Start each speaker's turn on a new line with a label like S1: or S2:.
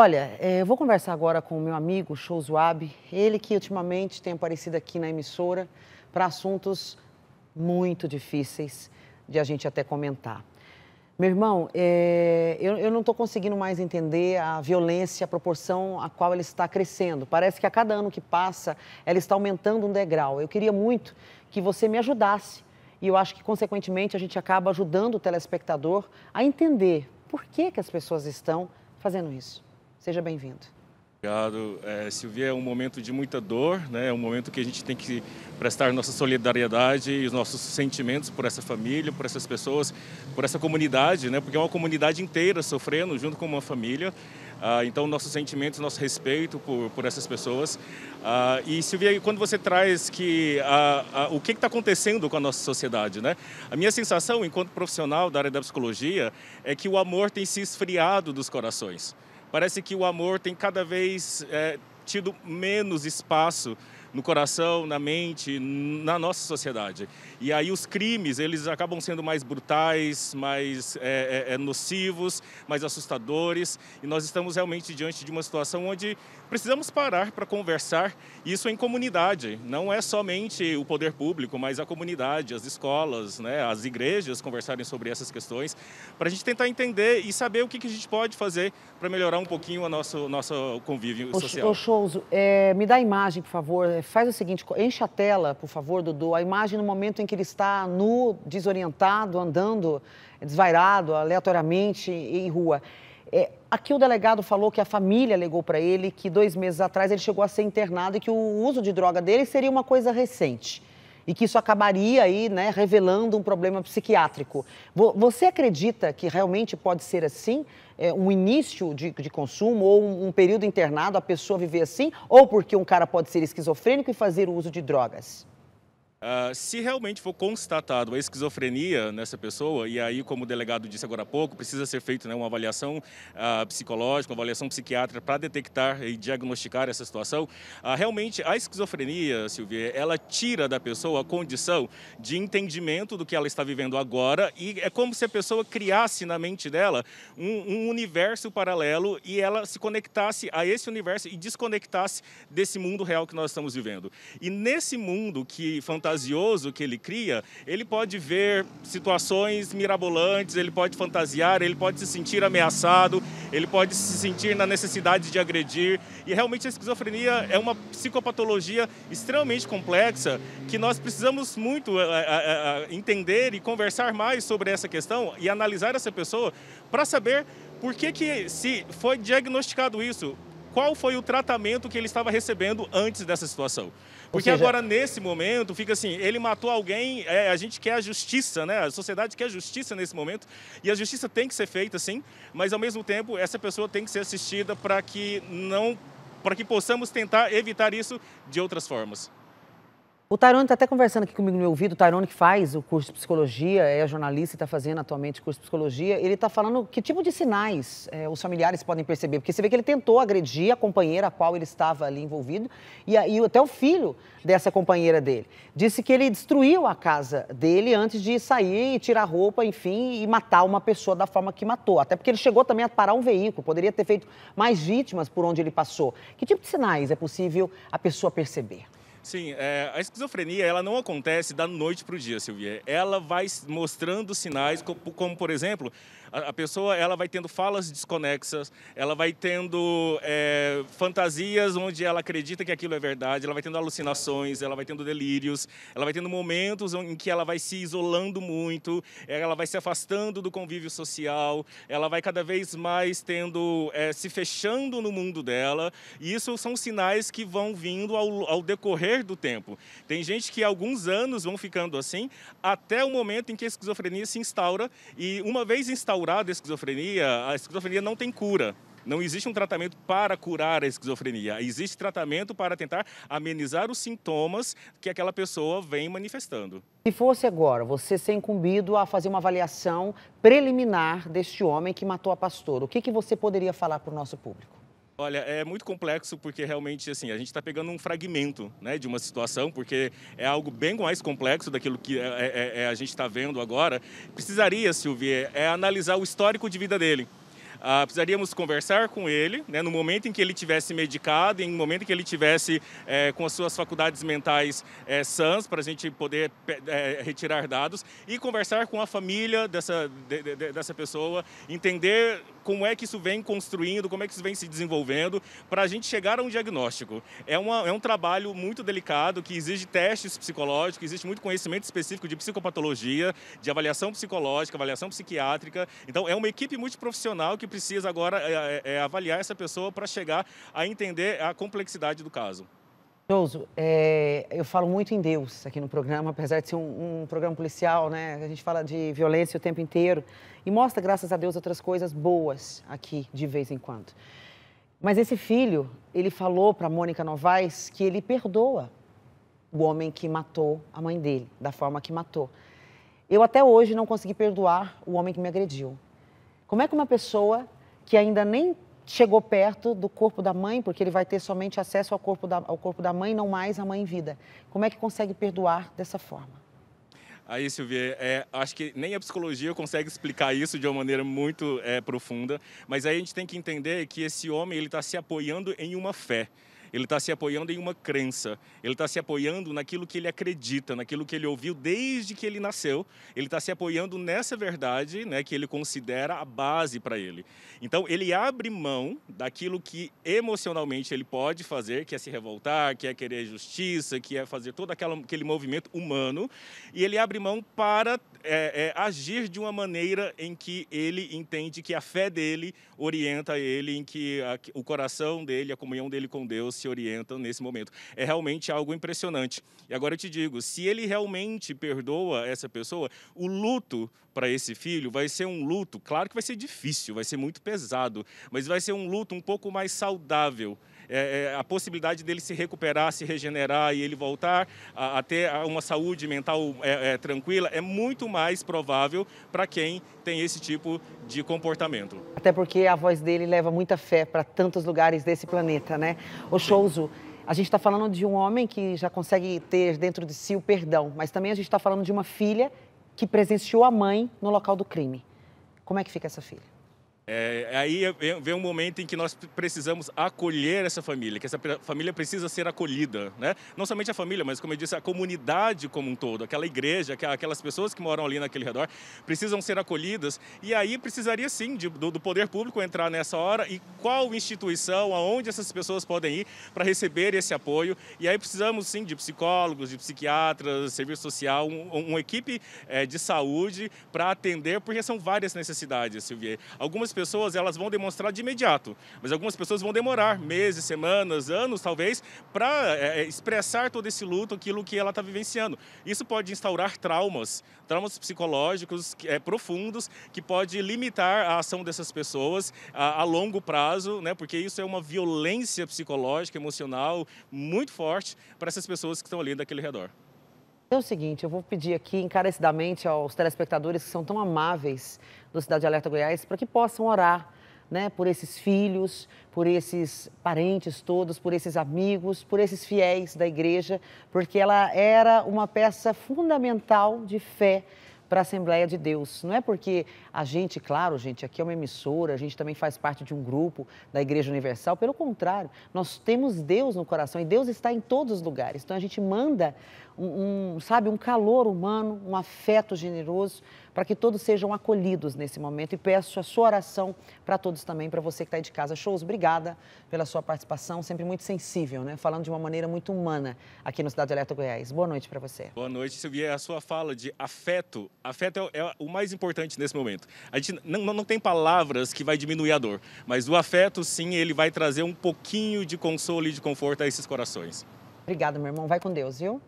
S1: Olha, eh, eu vou conversar agora com o meu amigo Shouzuab, ele que ultimamente tem aparecido aqui na emissora para assuntos muito difíceis de a gente até comentar. Meu irmão, eh, eu, não estou conseguindo mais entender a violência, a proporção a qual ela está crescendo. Parece que a cada ano que passa, ela está aumentando um degrau. Eu queria muito que você me ajudasse. E eu acho que, consequentemente, a gente acaba ajudando o telespectador a entender por que, que as pessoas estão fazendo isso. Seja bem-vindo.
S2: Obrigado, é, Silvia. É um momento de muita dor, né? é um momento que a gente tem que prestar nossa solidariedade e os nossos sentimentos por essa família, por essas pessoas, por essa comunidade, né? porque é uma comunidade inteira sofrendo junto com uma família. Ah, então, nossos sentimentos, nosso respeito por, por essas pessoas. Ah, e, Silvia, quando você traz que o que está acontecendo com a nossa sociedade, né? A minha sensação, enquanto profissional da área da psicologia, é que o amor tem se esfriado dos corações. Parece que o amor tem cada vez é, tido menos espaço no coração, na mente, na nossa sociedade. E aí os crimes, eles acabam sendo mais brutais, mais é, é, é nocivos, mais assustadores. E nós estamos realmente diante de uma situação onde precisamos parar para conversar isso é em comunidade. Não é somente o poder público, mas a comunidade, as escolas, né, as igrejas conversarem sobre essas questões, para a gente tentar entender e saber o que, que a gente pode fazer para melhorar um pouquinho o nosso, nosso convívio social. Ô,
S1: Chouzo, é, me dá a imagem, por favor, é, faz o seguinte, enche a tela, por favor, Dudu, a imagem no momento em que ele está nu, desorientado, andando, desvairado, aleatoriamente em rua. É, aqui o delegado falou que a família alegou para ele que dois meses atrás ele chegou a ser internado e que o uso de droga dele seria uma coisa recente e que isso acabaria aí, né, revelando um problema psiquiátrico. Você acredita que realmente pode ser assim? É, um início de, de consumo ou um, um período internado a pessoa viver assim? Ou porque um cara pode ser esquizofrênico e fazer o uso de drogas?
S2: Uh, se realmente for constatado a esquizofrenia nessa pessoa, e aí, como o delegado disse agora há pouco, precisa ser feita né, uma avaliação uh, psicológica, uma avaliação psiquiátrica para detectar e diagnosticar essa situação, uh, realmente a esquizofrenia, Silvia, ela tira da pessoa a condição de entendimento do que ela está vivendo agora, e é como se a pessoa criasse na mente dela um, um universo paralelo e ela se conectasse a esse universo e desconectasse desse mundo real que nós estamos vivendo. E nesse mundo que fantasia fantasioso que ele cria, ele pode ver situações mirabolantes, ele pode fantasiar, ele pode se sentir ameaçado, ele pode se sentir na necessidade de agredir. E realmente a esquizofrenia é uma psicopatologia extremamente complexa que nós precisamos muito eh, eh, eh, entender e conversar mais sobre essa questão e analisar essa pessoa para saber por que, que se foi diagnosticado isso, qual foi o tratamento que ele estava recebendo antes dessa situação. Porque seja... agora, nesse momento, fica assim, ele matou alguém, é, a gente quer a justiça, né? A sociedade quer a justiça nesse momento, e a justiça tem que ser feita, sim, mas ao mesmo tempo, essa pessoa tem que ser assistida para que não para que possamos tentar evitar isso de outras formas.
S1: O Tyrone está até conversando aqui comigo no meu ouvido, o Tyrone que faz o curso de psicologia, é jornalista e está fazendo atualmente curso de psicologia, ele está falando que tipo de sinais é, os familiares podem perceber, porque você vê que ele tentou agredir a companheira a qual ele estava ali envolvido e, e até o filho dessa companheira dele. Disse que ele destruiu a casa dele antes de sair e tirar roupa, enfim, e matar uma pessoa da forma que matou. Até porque ele chegou também a parar um veículo, poderia ter feito mais vítimas por onde ele passou. Que tipo de sinais é possível a pessoa perceber?
S2: Sim, é, a esquizofrenia ela não acontece da noite para o dia, Silvia. Ela vai mostrando sinais, como, como por exemplo, a, a, pessoa ela vai tendo falas desconexas, ela vai tendo é, fantasias onde ela acredita que aquilo é verdade, ela vai tendo alucinações, ela vai tendo delírios, ela vai tendo momentos em que ela vai se isolando muito, ela vai se afastando do convívio social, ela vai cada vez mais tendo, é, se fechando no mundo dela. E isso são sinais que vão vindo ao, ao decorrer decorrer do tempo. Tem gente que alguns anos vão ficando assim até o momento em que a esquizofrenia se instaura e uma vez instaurada a esquizofrenia, a esquizofrenia não tem cura. Não existe um tratamento para curar a esquizofrenia. Existe tratamento para tentar amenizar os sintomas que aquela pessoa vem manifestando.
S1: Se fosse agora você ser incumbido a fazer uma avaliação preliminar deste homem que matou a pastora, o que, que você poderia falar para o nosso público?
S2: Olha, é muito complexo porque realmente assim a gente está pegando um fragmento né, de uma situação, porque é algo bem mais complexo daquilo que é, é, é, é a gente está vendo agora. Precisaria, Silvia, é analisar o histórico de vida dele. Ah, precisaríamos conversar com ele, né, no momento em que ele tivesse medicado, em momento em que ele tivesse é, com as suas faculdades mentais é, sãs, para a gente poder é, retirar dados, e conversar com a família dessa, de, de, dessa pessoa, entender como é que isso vem construindo, como é que isso vem se desenvolvendo, para a gente chegar a um diagnóstico. É, uma, é um trabalho muito delicado que exige testes psicológicos, existe muito conhecimento específico de psicopatologia, de avaliação psicológica, avaliação psiquiátrica. Então, é uma equipe multiprofissional que precisa agora é, é, é avaliar essa pessoa para chegar a entender a complexidade do caso.
S1: Joso, é, eu falo muito em Deus aqui no programa, apesar de ser um, um, programa policial, né? A gente fala de violência o tempo inteiro e mostra, graças a Deus, outras coisas boas aqui de vez em quando. Mas esse filho, ele falou para Mônica Novaes que ele perdoa o homem que matou a mãe dele, da forma que matou. Eu até hoje não consegui perdoar o homem que me agrediu. Como é que uma pessoa que ainda nem chegou perto do corpo da mãe, porque ele vai ter somente acesso ao corpo da, ao corpo da mãe, não mais à mãe em vida. Como é que consegue perdoar dessa forma?
S2: Aí, Silvia, é, acho que nem a psicologia consegue explicar isso de uma maneira muito é, profunda, mas aí a gente tem que entender que esse homem ele está se apoiando em uma fé ele está se apoiando em uma crença, ele está se apoiando naquilo que ele acredita, naquilo que ele ouviu desde que ele nasceu, ele está se apoiando nessa verdade né, que ele considera a base para ele. Então, ele abre mão daquilo que emocionalmente ele pode fazer, que é se revoltar, que é querer justiça, que é fazer todo aquele movimento humano, e ele abre mão para é, é, agir de uma maneira em que ele entende que a fé dele orienta ele, em que a, o coração dele, a comunhão dele com Deus se orientam nesse momento. É realmente algo impressionante. E agora eu te digo, se ele realmente perdoa essa pessoa, o luto para esse filho vai ser um luto, claro que vai ser difícil, vai ser muito pesado, mas vai ser um luto um pouco mais saudável é, é, a possibilidade dele se recuperar, se regenerar e ele voltar a, a ter uma saúde mental é, é, tranquila é muito mais provável para quem tem esse tipo de comportamento.
S1: Até porque a voz dele leva muita fé para tantos lugares desse planeta, né? O Shouzo, a gente está falando de um homem que já consegue ter dentro de si o perdão, mas também a gente está falando de uma filha que presenciou a mãe no local do crime. Como é que fica essa filha?
S2: É, aí vem um momento em que nós precisamos acolher essa família, que essa família precisa ser acolhida, né? Não somente a família, mas como eu disse, a comunidade como um todo, aquela igreja, aquelas pessoas que moram ali naquele redor, precisam ser acolhidas. E aí precisaria sim de, do, do, poder público entrar nessa hora e qual instituição, aonde essas pessoas podem ir para receber esse apoio. E aí precisamos sim de psicólogos, de psiquiatras, serviço social, um, uma equipe é, de saúde para atender, porque são várias necessidades, Silvia. Algumas pessoas elas vão demonstrar de imediato, mas algumas pessoas vão demorar meses, semanas, anos talvez, para é, é, expressar todo esse luto, aquilo que ela está vivenciando. Isso pode instaurar traumas, traumas psicológicos é, profundos, que pode limitar a ação dessas pessoas a, a longo prazo, né? Porque isso é uma violência psicológica, emocional muito forte para essas pessoas que estão ali daquele redor.
S1: É o seguinte, eu vou pedir aqui encarecidamente aos telespectadores que são tão amáveis do Cidade Alerta Goiás para que possam orar né, por esses filhos, por esses parentes todos, por esses amigos, por esses fiéis da igreja, porque ela era uma peça fundamental de fé para a Assembleia de Deus. Não é porque a gente, claro, gente, aqui é uma emissora, a gente também faz parte de um grupo da Igreja Universal. Pelo contrário, nós temos Deus no coração e Deus está em todos os lugares. Então a gente manda, um, um sabe, um calor humano, um afeto generoso para que todos sejam acolhidos nesse momento. E peço a sua oração para todos também, para você que está aí de casa. Shows, obrigada pela sua participação, sempre muito sensível, né? Falando de uma maneira muito humana aqui no Cidade Alerta Goiás. Boa noite para você.
S2: Boa noite, Silvia. É a sua fala de afeto, afeto é, é o mais importante nesse momento. A gente não, não tem palavras que vai diminuir a dor, mas o afeto, sim, ele vai trazer um pouquinho de consolo e de conforto a esses corações.
S1: Obrigada, meu irmão. Vai com Deus, viu?